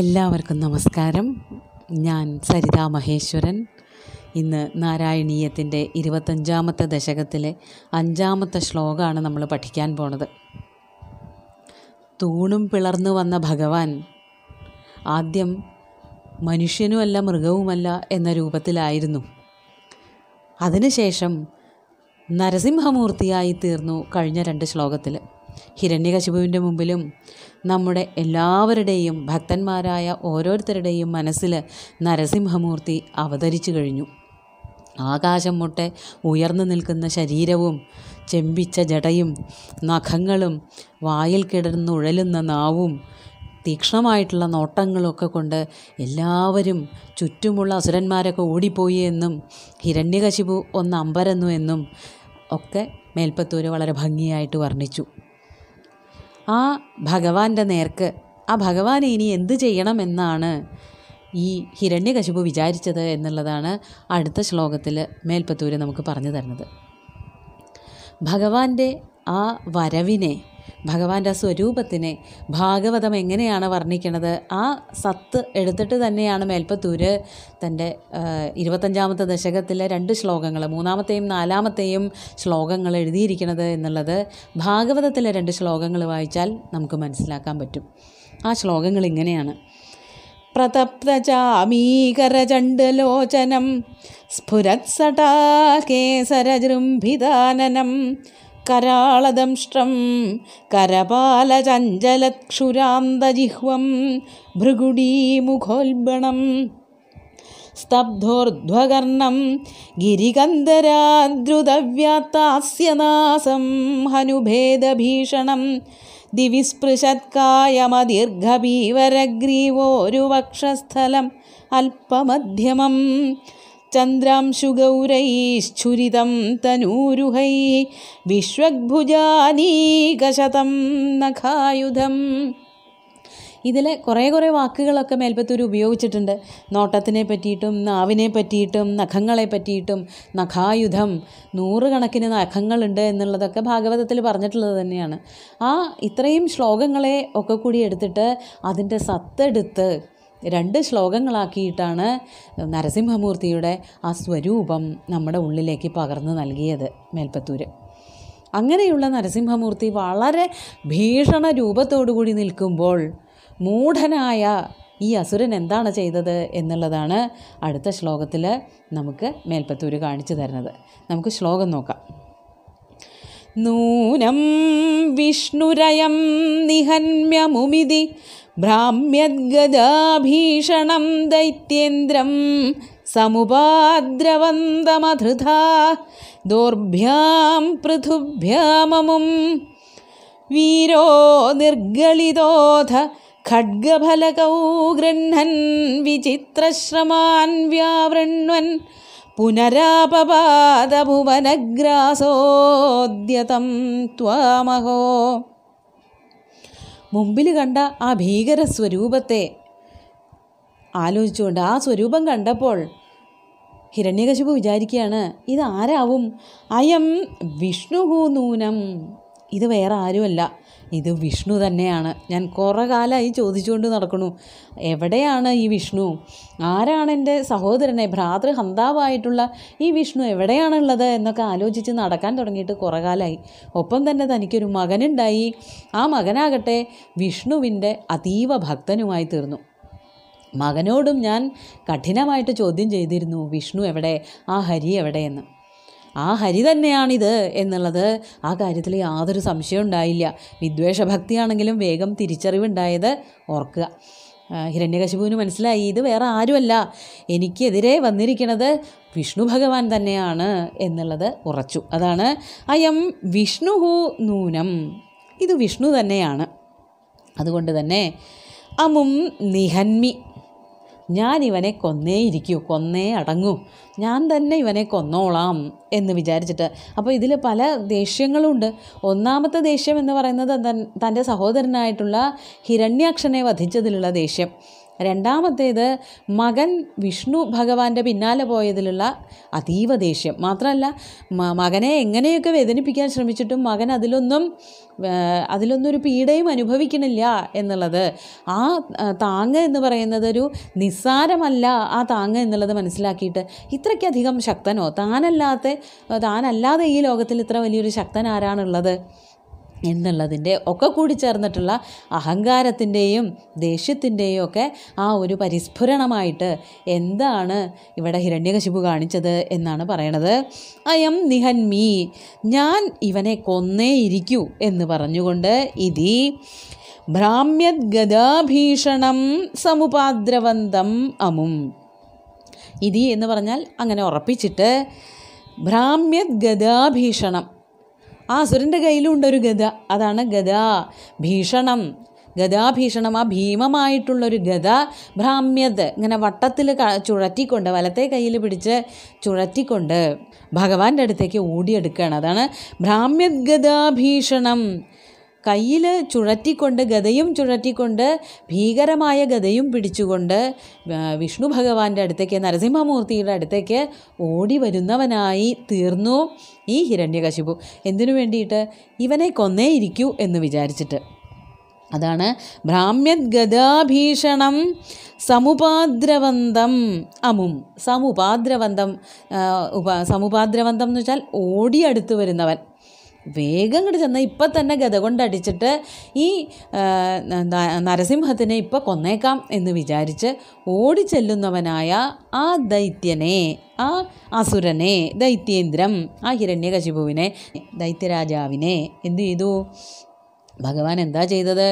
എല്ലാവർക്കും നമസ്കാരം ഞാൻ സരിതാ മഹേശ്വരൻ ഇന്ന് നാരായണീയത്തിൻ്റെ ഇരുപത്തഞ്ചാമത്തെ ദശകത്തിലെ അഞ്ചാമത്തെ ശ്ലോകമാണ് നമ്മൾ പഠിക്കാൻ പോണത് തൂണും പിളർന്നു വന്ന ഭഗവാൻ ആദ്യം മനുഷ്യനുമല്ല മൃഗവുമല്ല എന്ന രൂപത്തിലായിരുന്നു അതിനുശേഷം നരസിംഹമൂർത്തിയായി തീർന്നു കഴിഞ്ഞ രണ്ട് ശ്ലോകത്തിൽ ഹിരണ്യകശിപുവിൻ്റെ മുമ്പിലും നമ്മുടെ എല്ലാവരുടെയും ഭക്തന്മാരായ ഓരോരുത്തരുടെയും മനസ്സിൽ നരസിംഹമൂർത്തി അവതരിച്ചു കഴിഞ്ഞു ആകാശം മുട്ടെ ഉയർന്നു നിൽക്കുന്ന ശരീരവും ചെമ്പിച്ച ജടയും നഖങ്ങളും വായിൽ കിടന്നുഴലുന്ന നാവും തീക്ഷ്ണമായിട്ടുള്ള നോട്ടങ്ങളൊക്കെ കൊണ്ട് എല്ലാവരും ചുറ്റുമുള്ള അസുരന്മാരൊക്കെ ഓടിപ്പോയി എന്നും ഹിരണ്യകശിപു ഒന്ന് അമ്പരന്നു എന്നും ഒക്കെ മേൽപ്പത്തൂർ വളരെ ഭംഗിയായിട്ട് വർണ്ണിച്ചു ആ ഭഗവാന്റെ നേർക്ക് ആ ഭഗവാൻ ഇനി എന്ത് ചെയ്യണമെന്നാണ് ഈ ഹിരണ്യകശിപു വിചാരിച്ചത് എന്നുള്ളതാണ് അടുത്ത ശ്ലോകത്തിൽ മേൽപ്പത്തൂര് നമുക്ക് പറഞ്ഞു തരുന്നത് ഭഗവാന്റെ ആ വരവിനെ ഭഗവാന്റെ സ്വരൂപത്തിനെ ഭാഗവതം എങ്ങനെയാണ് വർണ്ണിക്കുന്നത് ആ സത്ത് എടുത്തിട്ട് തന്നെയാണ് മേൽപ്പത്തൂര് തൻ്റെ ഇരുപത്തഞ്ചാമത്തെ ദശകത്തിലെ രണ്ട് ശ്ലോകങ്ങൾ മൂന്നാമത്തെയും നാലാമത്തെയും ശ്ലോകങ്ങൾ എഴുതിയിരിക്കുന്നത് എന്നുള്ളത് ഭാഗവതത്തിലെ രണ്ട് ശ്ലോകങ്ങൾ വായിച്ചാൽ നമുക്ക് മനസ്സിലാക്കാൻ പറ്റും ആ ശ്ലോകങ്ങൾ ഇങ്ങനെയാണ് പ്രതപ്തചാമീകരചണ്ഡലോചനം സ്ഫുരത്സടാ കേസരജൃംഭിതാനനം कराळदंष्ट्रं करपालचलक्षुरान्तजिह्वं भृगुडीमुखोल्बणं स्तब्धोर्ध्वकर्णं गिरिगन्धरादृदव्यात्तास्य नासं हनुभेदभीषणं दिविस्पृशत्कायमदीर्घभीवरग्रीवोरुवक्षस्थलम् अल्पमध्यमम् ചന്ദ്രാംശുഗൗരൈശ്ചുരിതം തനൂരുഹൈ विश्वग्भुजानीकशतं നഖായുധം ഇതിലെ കുറേ കുറേ വാക്കുകളൊക്കെ മേൽപ്പത്തൂർ ഉപയോഗിച്ചിട്ടുണ്ട് നോട്ടത്തിനെ പറ്റിയിട്ടും നാവിനെ പറ്റിയിട്ടും നഖങ്ങളെ പറ്റിയിട്ടും നഖായുധം നൂറുകണക്കിന് നഖങ്ങളുണ്ട് എന്നുള്ളതൊക്കെ ഭാഗവതത്തിൽ പറഞ്ഞിട്ടുള്ളത് തന്നെയാണ് ആ ഇത്രയും ശ്ലോകങ്ങളെ ഒക്കെ കൂടി എടുത്തിട്ട് അതിൻ്റെ സത്തെടുത്ത് രണ്ട് ശ്ലോകങ്ങളാക്കിയിട്ടാണ് നരസിംഹമൂർത്തിയുടെ ആ സ്വരൂപം നമ്മുടെ ഉള്ളിലേക്ക് പകർന്നു നൽകിയത് മേൽപ്പത്തൂര് അങ്ങനെയുള്ള നരസിംഹമൂർത്തി വളരെ ഭീഷണ രൂപത്തോടുകൂടി നിൽക്കുമ്പോൾ മൂഢനായ ഈ അസുരൻ എന്താണ് ചെയ്തത് എന്നുള്ളതാണ് അടുത്ത ശ്ലോകത്തിൽ നമുക്ക് മേൽപ്പത്തൂര് കാണിച്ചു തരുന്നത് നമുക്ക് ശ്ലോകം നോക്കാം നൂനം വിഷ്ണുരയം നിഹന്മ്യമുമിതി भ्राम्यद्गदाभीषणं दैत्येन्द्रं समुपाद्रवन्दमधृथा दोर्भ्यां पृथुभ्याममुं वीरो निर्गलितोऽथ खड्गफलकौ गृह्णन् विचित्रश्रमान् व्यावृह्ण्वन् पुनरापपादभुवनग्रासोद्यतं महो മുമ്പിൽ കണ്ട ആ ഭീകര സ്വരൂപത്തെ ആലോചിച്ചുകൊണ്ട് ആ സ്വരൂപം കണ്ടപ്പോൾ ഹിരണ്യകശിപു വിചാരിക്കുകയാണ് ഇതാരാവും അയം വിഷ്ണുഹൂനൂനം ഇത് വേറെ ആരുമല്ല ഇത് വിഷ്ണു തന്നെയാണ് ഞാൻ കുറേ കാലമായി ചോദിച്ചുകൊണ്ട് നടക്കണു എവിടെയാണ് ഈ വിഷ്ണു ആരാണ് എൻ്റെ സഹോദരനെ ഭ്രാതൃ ഹന്താവായിട്ടുള്ള ഈ വിഷ്ണു എവിടെയാണുള്ളത് എന്നൊക്കെ ആലോചിച്ച് നടക്കാൻ തുടങ്ങിയിട്ട് കുറേ കാലമായി ഒപ്പം തന്നെ തനിക്കൊരു മകനുണ്ടായി ആ മകനാകട്ടെ വിഷ്ണുവിൻ്റെ അതീവ ഭക്തനുമായി തീർന്നു മകനോടും ഞാൻ കഠിനമായിട്ട് ചോദ്യം ചെയ്തിരുന്നു വിഷ്ണു എവിടെ ആ ഹരി എവിടെയെന്ന് ആ ഹരി തന്നെയാണിത് എന്നുള്ളത് ആ കാര്യത്തിൽ യാതൊരു സംശയം ഉണ്ടായില്ല വിദ്വേഷഭക്തിയാണെങ്കിലും വേഗം തിരിച്ചറിവുണ്ടായത് ഓർക്കുക ഹിരണ്യകശിപുവിന് മനസ്സിലായി ഇത് വേറെ ആരുമല്ല എനിക്കെതിരെ വന്നിരിക്കുന്നത് വിഷ്ണു ഭഗവാൻ തന്നെയാണ് എന്നുള്ളത് ഉറച്ചു അതാണ് അയം വിഷ്ണുഹു നൂനം ഇത് വിഷ്ണു തന്നെയാണ് അതുകൊണ്ട് തന്നെ അമും നിഹന്മി ഞാൻ ഇവനെ കൊന്നേ ഇരിക്കൂ കൊന്നേ അടങ്ങൂ ഞാൻ തന്നെ ഇവനെ കൊന്നോളാം എന്ന് വിചാരിച്ചിട്ട് അപ്പോൾ ഇതിൽ പല ദേഷ്യങ്ങളുമുണ്ട് ഒന്നാമത്തെ ദേഷ്യം എന്ന് പറയുന്നത് തൻ്റെ സഹോദരനായിട്ടുള്ള ഹിരണ്യാക്ഷനെ വധിച്ചതിലുള്ള ദേഷ്യം രണ്ടാമത്തേത് മകൻ വിഷ്ണു ഭഗവാന്റെ പിന്നാലെ പോയതിലുള്ള അതീവ ദേഷ്യം മാത്രമല്ല മകനെ എങ്ങനെയൊക്കെ വേദനിപ്പിക്കാൻ ശ്രമിച്ചിട്ടും മകൻ അതിലൊന്നും അതിലൊന്നും ഒരു പീഡയും അനുഭവിക്കണില്ല എന്നുള്ളത് ആ താങ്ങ് എന്ന് പറയുന്നത് ഒരു നിസ്സാരമല്ല ആ താങ്ങ് എന്നുള്ളത് മനസ്സിലാക്കിയിട്ട് ഇത്രയ്ക്കധികം ശക്തനോ താനല്ലാത്ത താനല്ലാതെ ഈ ലോകത്തിൽ ഇത്ര വലിയൊരു ശക്തൻ ആരാണുള്ളത് എന്നുള്ളതിൻ്റെ ഒക്കെ കൂടി ചേർന്നിട്ടുള്ള അഹങ്കാരത്തിൻ്റെയും ദേഷ്യത്തിൻ്റെയും ഒക്കെ ആ ഒരു പരിസ്ഫുരണമായിട്ട് എന്താണ് ഇവിടെ ഹിരണ്യകശിപു കാണിച്ചത് എന്നാണ് പറയണത് അയം നിഹൻ മീ ഞാൻ ഇവനെ കൊന്നേ എന്ന് പറഞ്ഞുകൊണ്ട് ഇതി ഭ്രാമ്യദ്ഗദാഭീഷണം സമുപാദ്രവന്തം അമും ഇതി എന്ന് പറഞ്ഞാൽ അങ്ങനെ ഉറപ്പിച്ചിട്ട് ഭ്രാമ്യദ്ഗദാഭീഷണം ആ അസുരൻ്റെ കയ്യിലും ഉണ്ടൊരു ഗത അതാണ് ഗത ഭീഷണം ഗതാഭീഷണം ആ ഭീമമായിട്ടുള്ളൊരു ഗത ഭ്രാമ്യത ഇങ്ങനെ വട്ടത്തിൽ ചുഴറ്റിക്കൊണ്ട് വലത്തെ കയ്യിൽ പിടിച്ച് ചുഴറ്റിക്കൊണ്ട് ഭഗവാന്റെ അടുത്തേക്ക് ഓടിയെടുക്കുകയാണ് അതാണ് ഭ്രാമ്യത് ഗതാഭീഷണം കയ്യിൽ ചുഴറ്റിക്കൊണ്ട് ഗതയും ചുഴറ്റിക്കൊണ്ട് ഭീകരമായ ഗതയും പിടിച്ചുകൊണ്ട് വിഷ്ണു ഭഗവാന്റെ അടുത്തേക്ക് നരസിംഹമൂർത്തിയുടെ അടുത്തേക്ക് ഓടി വരുന്നവനായി തീർന്നു ഈ ഹിരണ്യകശിപു എന്തിനു വേണ്ടിയിട്ട് ഇവനെ കൊന്നേ ഇരിക്കൂ എന്ന് വിചാരിച്ചിട്ട് അതാണ് ഭ്രാമ്യത് ഗതാഭീഷണം സമുപാദ്രവന്തം അമും സമുപാദ്രവന്തം സമുപാദ്രവന്തം എന്ന് വെച്ചാൽ ഓടിയടുത്ത് വരുന്നവൻ വേഗം ഇങ്ങോട്ട് ചെന്നാൽ ഇപ്പം തന്നെ ഗത കൊണ്ടടിച്ചിട്ട് ഈ നരസിംഹത്തിനെ ഇപ്പം കൊന്നേക്കാം എന്ന് വിചാരിച്ച് ഓടിച്ചെല്ലുന്നവനായ ആ ദൈത്യനെ ആ അസുരനെ ദൈത്യേന്ദ്രം ആ ഹിരണ്യകശിപുവിനെ ദൈത്യരാജാവിനെ എന്തു ചെയ്തു ഭഗവാൻ എന്താ ചെയ്തത്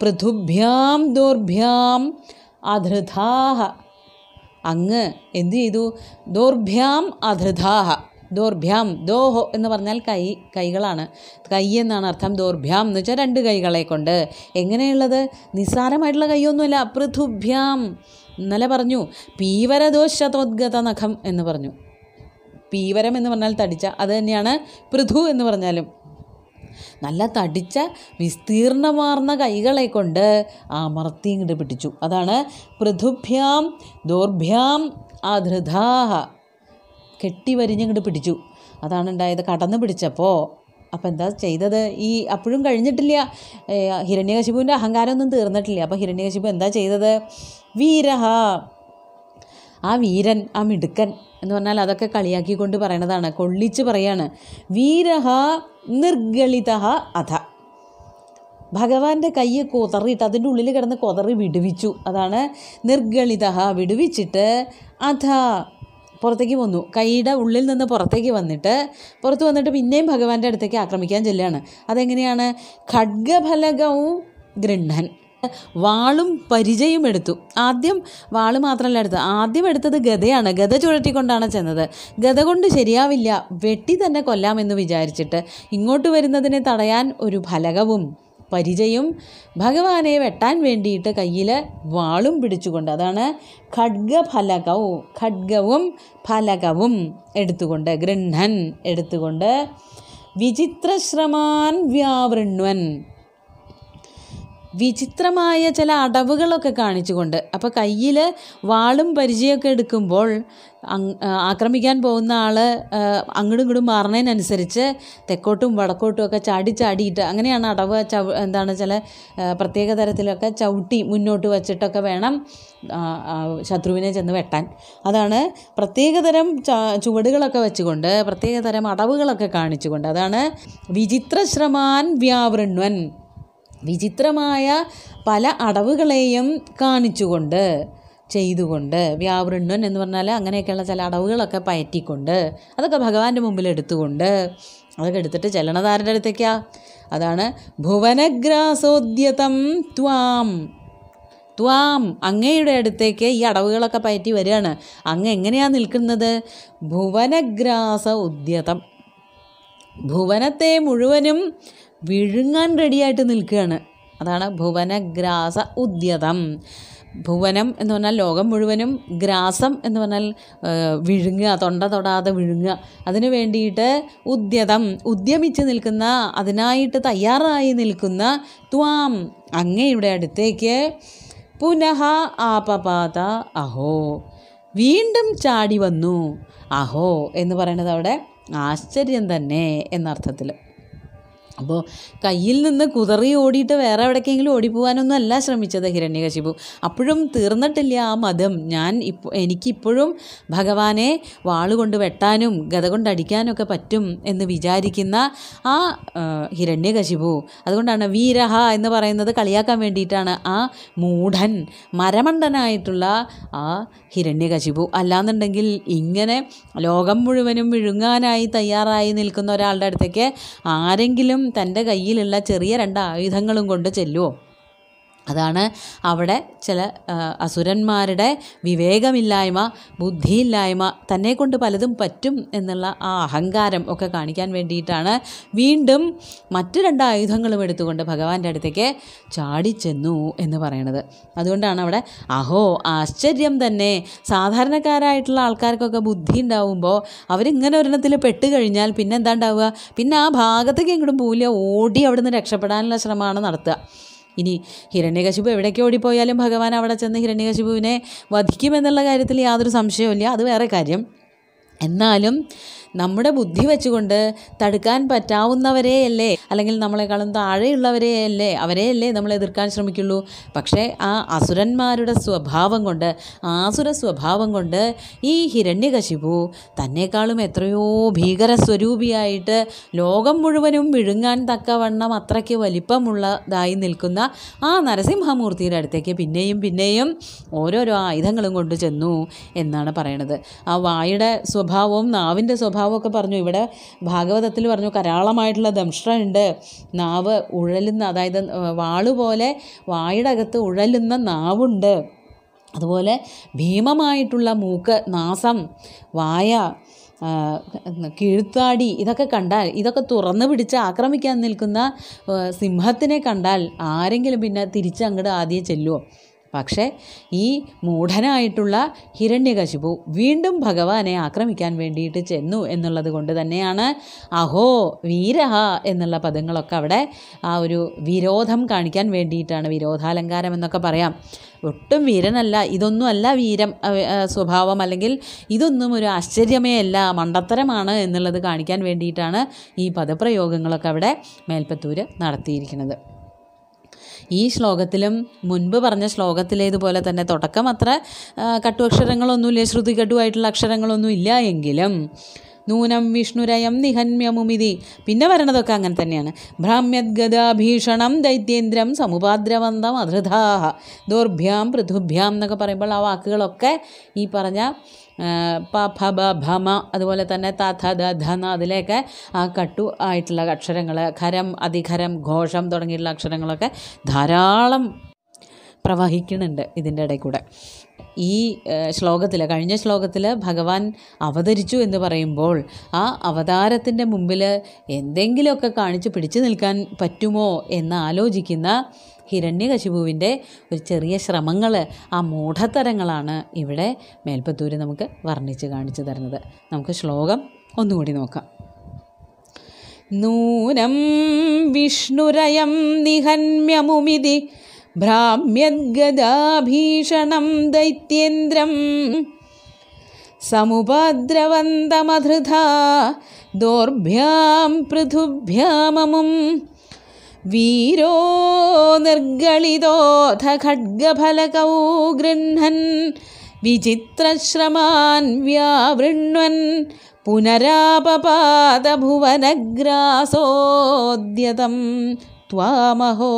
പൃഥുഭ്യാം ദോർഭ്യാം അധൃതാഹ അങ്ങ് എന്തു ചെയ്തു ദോർഭ്യാം അധൃതാഹ ദോർഭ്യാം ദോഹോ എന്ന് പറഞ്ഞാൽ കൈ കൈകളാണ് കൈ എന്നാണ് അർത്ഥം ദോർഭ്യാം എന്ന് വെച്ചാൽ രണ്ട് കൈകളെ കൊണ്ട് എങ്ങനെയുള്ളത് നിസ്സാരമായിട്ടുള്ള കൈയൊന്നുമില്ല പൃഥുഭ്യാം ഇന്നലെ പറഞ്ഞു പീവരദോഷത്വദ്ഗത നഖം എന്ന് പറഞ്ഞു പീവരം എന്ന് പറഞ്ഞാൽ തടിച്ച അത് തന്നെയാണ് പൃഥു എന്ന് പറഞ്ഞാലും നല്ല തടിച്ച വിസ്തീർണമാർന്ന കൈകളെ കൊണ്ട് അമർത്തി ഇങ്ങോട്ട് പിടിച്ചു അതാണ് പൃഥുഭ്യാം ദോർഭ്യാം അധൃതാഹ കെട്ടി വരിഞ്ഞങ്ങോട്ട് പിടിച്ചു അതാണ് ഉണ്ടായത് കടന്ന് പിടിച്ചപ്പോൾ അപ്പം എന്താ ചെയ്തത് ഈ അപ്പോഴും കഴിഞ്ഞിട്ടില്ല ഹിരണ്യകശിപുവിൻ്റെ അഹങ്കാരമൊന്നും തീർന്നിട്ടില്ല അപ്പോൾ ഹിരണ്യകശിപു എന്താ ചെയ്തത് വീരഹ ആ വീരൻ ആ മിടുക്കൻ എന്ന് പറഞ്ഞാൽ അതൊക്കെ കളിയാക്കിക്കൊണ്ട് പറയണതാണ് കൊള്ളിച്ച് പറയാണ് വീരഹ നിർഗളിത അധ ഭഗവാന്റെ കൈ കൊതറിയിട്ട് അതിൻ്റെ ഉള്ളിൽ കിടന്ന് കുതറി വിടുവിച്ചു അതാണ് നിർഗളിത വിടുവിച്ചിട്ട് അധ പുറത്തേക്ക് വന്നു കൈയുടെ ഉള്ളിൽ നിന്ന് പുറത്തേക്ക് വന്നിട്ട് പുറത്ത് വന്നിട്ട് പിന്നെയും ഭഗവാന്റെ അടുത്തേക്ക് ആക്രമിക്കാൻ ചെല്ലുകയാണ് അതെങ്ങനെയാണ് ഖഡ്ഗഫലകവും ഗൃണ്ണൻ വാളും പരിചയം എടുത്തു ആദ്യം വാള് മാത്രമല്ല എടുത്തത് ആദ്യം എടുത്തത് ഗതയാണ് ഗത ചുഴറ്റിക്കൊണ്ടാണ് ചെന്നത് ഗത കൊണ്ട് ശരിയാവില്ല വെട്ടി തന്നെ കൊല്ലാമെന്ന് വിചാരിച്ചിട്ട് ഇങ്ങോട്ട് വരുന്നതിനെ തടയാൻ ഒരു ഫലകവും പരിചയം ഭഗവാനെ വെട്ടാൻ വേണ്ടിയിട്ട് കയ്യിൽ വാളും പിടിച്ചുകൊണ്ട് അതാണ് ഖഡ്ഗഫലകവും ഖഡ്ഗവും ഫലകവും എടുത്തുകൊണ്ട് ഗൃഹൻ എടുത്തുകൊണ്ട് വിചിത്രശ്രമാൻ വ്യാവൃണ്വൻ വിചിത്രമായ ചില അടവുകളൊക്കെ കാണിച്ചുകൊണ്ട് അപ്പം കയ്യിൽ വാളും പരിചയമൊക്കെ എടുക്കുമ്പോൾ ആക്രമിക്കാൻ പോകുന്ന ആൾ അങ്ങോട്ടും ഇങ്ങോട്ടും മാറുന്നതിനനുസരിച്ച് തെക്കോട്ടും വടക്കോട്ടും ഒക്കെ ചാടി ചാടിയിട്ട് അങ്ങനെയാണ് അടവ് ചവ എന്താണ് ചില പ്രത്യേക തരത്തിലൊക്കെ ചവിട്ടി മുന്നോട്ട് വച്ചിട്ടൊക്കെ വേണം ശത്രുവിനെ ചെന്ന് വെട്ടാൻ അതാണ് പ്രത്യേകതരം ചുവടുകളൊക്കെ വെച്ചുകൊണ്ട് പ്രത്യേകതരം അടവുകളൊക്കെ കാണിച്ചുകൊണ്ട് അതാണ് വിചിത്ര ശ്രമാൻ വ്യാവൃണ്വൻ വിചിത്രമായ പല അടവുകളെയും കാണിച്ചുകൊണ്ട് ചെയ്തുകൊണ്ട് വ്യാവൃണ്ണൻ എന്ന് പറഞ്ഞാൽ അങ്ങനെയൊക്കെയുള്ള ചില അടവുകളൊക്കെ പയറ്റിക്കൊണ്ട് അതൊക്കെ ഭഗവാന്റെ മുമ്പിൽ എടുത്തുകൊണ്ട് അതൊക്കെ എടുത്തിട്ട് ചലനധാരൻ്റെ അടുത്തേക്കാ അതാണ് ഭുവനഗ്രാസോദ്യതം ത്വാം ത്വാം അങ്ങയുടെ അടുത്തേക്ക് ഈ അടവുകളൊക്കെ പയറ്റി വരികയാണ് അങ്ങ് എങ്ങനെയാണ് നിൽക്കുന്നത് ഭുവനഗ്രാസ ഉദ്യതം ഭുവനത്തെ മുഴുവനും വിഴുങ്ങാൻ റെഡിയായിട്ട് നിൽക്കുകയാണ് അതാണ് ഭുവനഗ്രാസ ഉദ്യതം ഭുവനം എന്ന് പറഞ്ഞാൽ ലോകം മുഴുവനും ഗ്രാസം എന്ന് പറഞ്ഞാൽ വിഴുങ്ങുക തൊണ്ട തൊടാതെ വിഴുങ്ങുക അതിനു വേണ്ടിയിട്ട് ഉദ്യതം ഉദ്യമിച്ച് നിൽക്കുന്ന അതിനായിട്ട് തയ്യാറായി നിൽക്കുന്ന ത്വാം അങ്ങയുടെ അടുത്തേക്ക് പുനഃ ആപപാത അഹോ വീണ്ടും ചാടി വന്നു അഹോ എന്ന് പറയുന്നത് അവിടെ ആശ്ചര്യം തന്നെ എന്നർത്ഥത്തിൽ അപ്പോൾ കയ്യിൽ നിന്ന് കുതറി ഓടിയിട്ട് വേറെ എവിടേക്കെങ്കിലും ഓടിപ്പോവാനൊന്നും അല്ല ശ്രമിച്ചത് ഹിരണ്യകശിപു അപ്പോഴും തീർന്നിട്ടില്ല ആ മതം ഞാൻ ഇപ്പോൾ എനിക്കിപ്പോഴും ഭഗവാനെ വാളുകൊണ്ട് വെട്ടാനും ഗത കൊണ്ട് അടിക്കാനൊക്കെ പറ്റും എന്ന് വിചാരിക്കുന്ന ആ ഹിരണ്യകശിപു അതുകൊണ്ടാണ് വീരഹ എന്ന് പറയുന്നത് കളിയാക്കാൻ വേണ്ടിയിട്ടാണ് ആ മൂഢൻ മരമണ്ടനായിട്ടുള്ള ആ ഹിരണ്യകശിപു അല്ലാന്നുണ്ടെങ്കിൽ ഇങ്ങനെ ലോകം മുഴുവനും വിഴുങ്ങാനായി തയ്യാറായി നിൽക്കുന്ന ഒരാളുടെ അടുത്തേക്ക് ആരെങ്കിലും തൻ്റെ കയ്യിലുള്ള ചെറിയ രണ്ട് ആയുധങ്ങളും കൊണ്ട് ചെല്ലുവോ അതാണ് അവിടെ ചില അസുരന്മാരുടെ വിവേകമില്ലായ്മ ബുദ്ധിയില്ലായ്മ കൊണ്ട് പലതും പറ്റും എന്നുള്ള ആ അഹങ്കാരം ഒക്കെ കാണിക്കാൻ വേണ്ടിയിട്ടാണ് വീണ്ടും മറ്റു രണ്ട് ആയുധങ്ങളും എടുത്തുകൊണ്ട് ഭഗവാന്റെ അടുത്തേക്ക് ചാടിച്ചെന്നു എന്ന് പറയണത് അതുകൊണ്ടാണ് അവിടെ അഹോ ആശ്ചര്യം തന്നെ സാധാരണക്കാരായിട്ടുള്ള ആൾക്കാർക്കൊക്കെ ബുദ്ധി ഉണ്ടാവുമ്പോൾ അവരിങ്ങനെ ഒരെണ്ണത്തിൽ പെട്ട് കഴിഞ്ഞാൽ പിന്നെ എന്താ ഉണ്ടാവുക പിന്നെ ആ ഭാഗത്തേക്ക് എങ്ങോട്ടും പോവില്ല ഓടി അവിടുന്ന് രക്ഷപ്പെടാനുള്ള ശ്രമമാണ് നടത്തുക ഇനി ഹിരണ്യകശിപു എവിടേക്ക് ഓടിപ്പോയാലും ഭഗവാൻ അവിടെ ചെന്ന് ഹിരണ്യകശിപുവിനെ വധിക്കുമെന്നുള്ള കാര്യത്തിൽ യാതൊരു സംശയവുമില്ല അത് വേറെ കാര്യം എന്നാലും നമ്മുടെ ബുദ്ധി വെച്ചുകൊണ്ട് തടുക്കാൻ പറ്റാവുന്നവരെയല്ലേ അല്ലെങ്കിൽ നമ്മളെക്കാളും താഴെയുള്ളവരെയല്ലേ അവരെയല്ലേ നമ്മൾ എതിർക്കാൻ ശ്രമിക്കുള്ളൂ പക്ഷേ ആ അസുരന്മാരുടെ സ്വഭാവം കൊണ്ട് ആസുര സ്വഭാവം കൊണ്ട് ഈ ഹിരണ്യകശിപു തന്നെക്കാളും എത്രയോ ഭീകര സ്വരൂപിയായിട്ട് ലോകം മുഴുവനും വിഴുങ്ങാൻ തക്കവണ്ണം അത്രയ്ക്ക് വലിപ്പമുള്ളതായി നിൽക്കുന്ന ആ നരസിംഹമൂർത്തിയുടെ അടുത്തേക്ക് പിന്നെയും പിന്നെയും ഓരോരോ ആയുധങ്ങളും കൊണ്ട് ചെന്നു എന്നാണ് പറയണത് ആ വായുടെ സ്വഭാവം സ്വഭാവവും നാവിൻ്റെ സ്വഭാവമൊക്കെ പറഞ്ഞു ഇവിടെ ഭാഗവതത്തിൽ പറഞ്ഞു കരാളമായിട്ടുള്ള ദംഷ്ട്രയുണ്ട് നാവ് ഉഴലുന്ന അതായത് വാളുപോലെ വായുടെ അകത്ത് ഉഴലുന്ന നാവുണ്ട് അതുപോലെ ഭീമമായിട്ടുള്ള മൂക്ക് നാസം വായ കീഴ്ത്താടി ഇതൊക്കെ കണ്ടാൽ ഇതൊക്കെ തുറന്നു പിടിച്ച് ആക്രമിക്കാൻ നിൽക്കുന്ന സിംഹത്തിനെ കണ്ടാൽ ആരെങ്കിലും പിന്നെ തിരിച്ചങ്ങോട്ട് ആദ്യം ചെല്ലുമോ പക്ഷേ ഈ മൂഢനായിട്ടുള്ള ഹിരണ്യകശിപു വീണ്ടും ഭഗവാനെ ആക്രമിക്കാൻ വേണ്ടിയിട്ട് ചെന്നു എന്നുള്ളത് കൊണ്ട് തന്നെയാണ് അഹോ വീരഹ എന്നുള്ള പദങ്ങളൊക്കെ അവിടെ ആ ഒരു വിരോധം കാണിക്കാൻ വേണ്ടിയിട്ടാണ് വിരോധാലങ്കാരം എന്നൊക്കെ പറയാം ഒട്ടും വീരനല്ല ഇതൊന്നും അല്ല വീരം സ്വഭാവം അല്ലെങ്കിൽ ഇതൊന്നും ഒരു ആശ്ചര്യമേ അല്ല മണ്ടത്തരമാണ് എന്നുള്ളത് കാണിക്കാൻ വേണ്ടിയിട്ടാണ് ഈ പദപ്രയോഗങ്ങളൊക്കെ അവിടെ മേൽപ്പത്തൂർ നടത്തിയിരിക്കുന്നത് ഈ ശ്ലോകത്തിലും മുൻപ് പറഞ്ഞ ശ്ലോകത്തിലേതുപോലെ തന്നെ തുടക്കം അത്ര കട്ടുഅക്ഷരങ്ങളൊന്നുമില്ല ശ്രുതികട്ടുവായിട്ടുള്ള അക്ഷരങ്ങളൊന്നും ഇല്ല എങ്കിലും നൂനം വിഷ്ണുരയം നിഹന്യമുമിതി പിന്നെ വരണതൊക്കെ അങ്ങനെ തന്നെയാണ് ഭ്രാമ്യദ്ഗതാഭീഷണം ദൈത്യേന്ദ്രം സമുപാദ്രവന്തം അധൃതാഹ ദോർഭ്യാം പൃഥുഭ്യാം എന്നൊക്കെ പറയുമ്പോൾ ആ വാക്കുകളൊക്കെ ഈ പറഞ്ഞ പ ഫ ഭമ ഭ അതുപോലെ തന്നെ ത ഥ ധ ധ ന അതിലെയൊക്കെ ആ കട്ടു ആയിട്ടുള്ള അക്ഷരങ്ങൾ ഖരം അതിഖരം ഘോഷം തുടങ്ങിയിട്ടുള്ള അക്ഷരങ്ങളൊക്കെ ധാരാളം പ്രവഹിക്കുന്നുണ്ട് ഇതിൻ്റെ ഇടയിൽ കൂടെ ഈ ശ്ലോകത്തിൽ കഴിഞ്ഞ ശ്ലോകത്തിൽ ഭഗവാൻ അവതരിച്ചു എന്ന് പറയുമ്പോൾ ആ അവതാരത്തിൻ്റെ മുമ്പിൽ എന്തെങ്കിലുമൊക്കെ കാണിച്ച് പിടിച്ചു നിൽക്കാൻ പറ്റുമോ എന്ന് ആലോചിക്കുന്ന ഹിരണ്യകശിപുവിൻ്റെ ഒരു ചെറിയ ശ്രമങ്ങൾ ആ മൂഢത്തരങ്ങളാണ് ഇവിടെ മേൽപ്പത്തൂര് നമുക്ക് വർണ്ണിച്ച് കാണിച്ചു തരുന്നത് നമുക്ക് ശ്ലോകം ഒന്നുകൂടി നോക്കാം നൂനം വിഷ്ണുരയം നിഹന്യമുമിതി ഭ്രാമ്യദ്ഗദാഭീഷണം ദൈത്യേന്ദ്രം സമുപദ്രവന്തമധൃത ദോർഭ്യാം പൃഥുഭ്യാമമും വീരോ നിർഗളിതോധ ഖഡ്ഗഫലകൗ വിചിത്രശ്രമാൻ വ്യാവൃണ്വൻ പുനരാപപാദഭുവനഗ്രാസോദ്യതം ത്വാമഹോ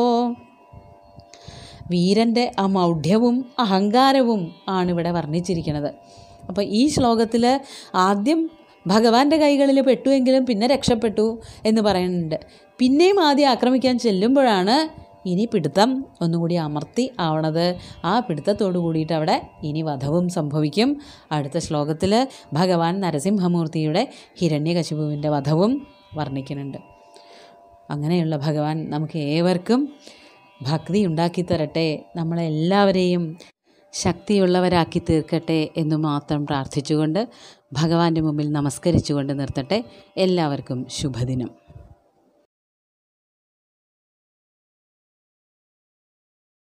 വീരൻ്റെ മൗഢ്യവും അഹങ്കാരവും ആണിവിടെ വർണ്ണിച്ചിരിക്കുന്നത് അപ്പോൾ ഈ ശ്ലോകത്തിൽ ആദ്യം ഭഗവാന്റെ കൈകളിൽ പെട്ടുവെങ്കിലും പിന്നെ രക്ഷപ്പെട്ടു എന്ന് പറയുന്നുണ്ട് പിന്നെയും ആദ്യം ആക്രമിക്കാൻ ചെല്ലുമ്പോഴാണ് ഇനി പിടുത്തം ഒന്നുകൂടി അമർത്തി ആവണത് ആ പിടുത്തത്തോടു കൂടിയിട്ട് അവിടെ ഇനി വധവും സംഭവിക്കും അടുത്ത ശ്ലോകത്തിൽ ഭഗവാൻ നരസിംഹമൂർത്തിയുടെ ഹിരണ്യകശിപുവിൻ്റെ വധവും വർണ്ണിക്കുന്നുണ്ട് അങ്ങനെയുള്ള ഭഗവാൻ നമുക്ക് ഏവർക്കും ഭക്തി ഉണ്ടാക്കി തരട്ടെ നമ്മളെല്ലാവരെയും ശക്തിയുള്ളവരാക്കി തീർക്കട്ടെ എന്ന് മാത്രം പ്രാർത്ഥിച്ചുകൊണ്ട് ഭഗവാന്റെ മുമ്പിൽ നമസ്കരിച്ചുകൊണ്ട് നിർത്തട്ടെ എല്ലാവർക്കും ശുഭദിനം